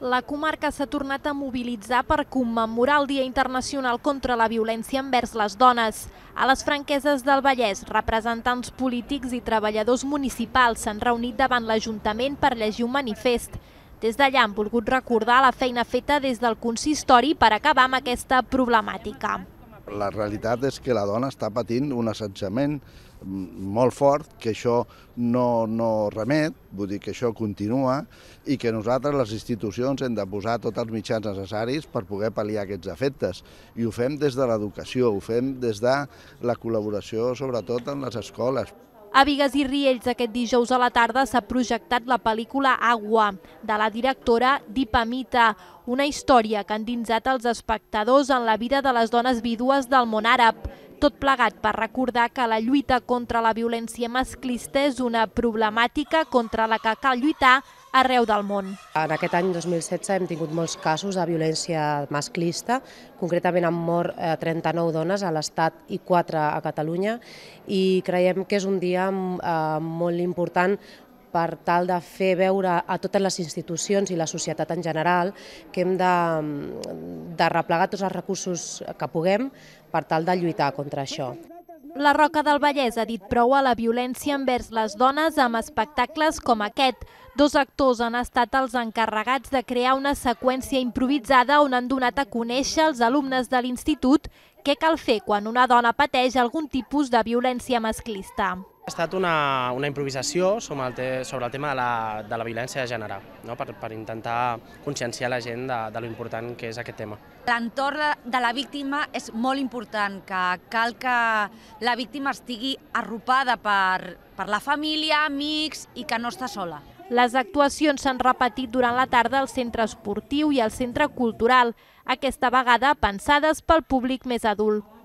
la comarca s'ha tornat a mobilitzar per commemorar el Dia Internacional contra la Violència envers les Dones. A les franqueses del Vallès, representants polítics i treballadors municipals s'han reunit davant l'Ajuntament per llegir un manifest. Des d'allà han volgut recordar la feina feta des del consistori per acabar amb aquesta problemàtica. La realitat és que la dona està patint un assetjament molt fort, que això no, no remet, vull dir que això continua i que nosaltres, les institucions, hem de posar tots els mitjans necessaris per poder pal·liar aquests efectes. I ho fem des de l'educació, ho fem des de la col·laboració, sobretot en les escoles, a Vigues i Riells aquest dijous a la tarda s'ha projectat la pel·lícula Agua, de la directora Dipamita, una història que ha endinsat els espectadors en la vida de les dones vídues del món àrab. Tot plegat per recordar que la lluita contra la violència masclista és una problemàtica contra la que cal lluitar arreu del món. En aquest any 2016 hem tingut molts casos de violència masclista, concretament han mort 39 eh, dones a l'Estat i 4 a Catalunya, i creiem que és un dia eh, molt important per tal de fer veure a totes les institucions i la societat en general que hem de, de replegar tots els recursos que puguem per tal de lluitar contra això. La Roca del Vallès ha dit prou a la violència envers les dones amb espectacles com aquest. Dos actors han estat els encarregats de crear una seqüència improvisada on han donat a conèixer als alumnes de l'institut què cal fer quan una dona pateix algun tipus de violència masclista. Ha estat una, una improvisació sobre el, te, sobre el tema de la, de la violència de gènere, no? per, per intentar conscienciar la gent de, de lo important que és aquest tema. L'entorn de la víctima és molt important, que cal que la víctima estigui arropada per, per la família, amics i que no està sola. Les actuacions s'han repetit durant la tarda al centre esportiu i al centre cultural, aquesta vegada pensades pel públic més adult.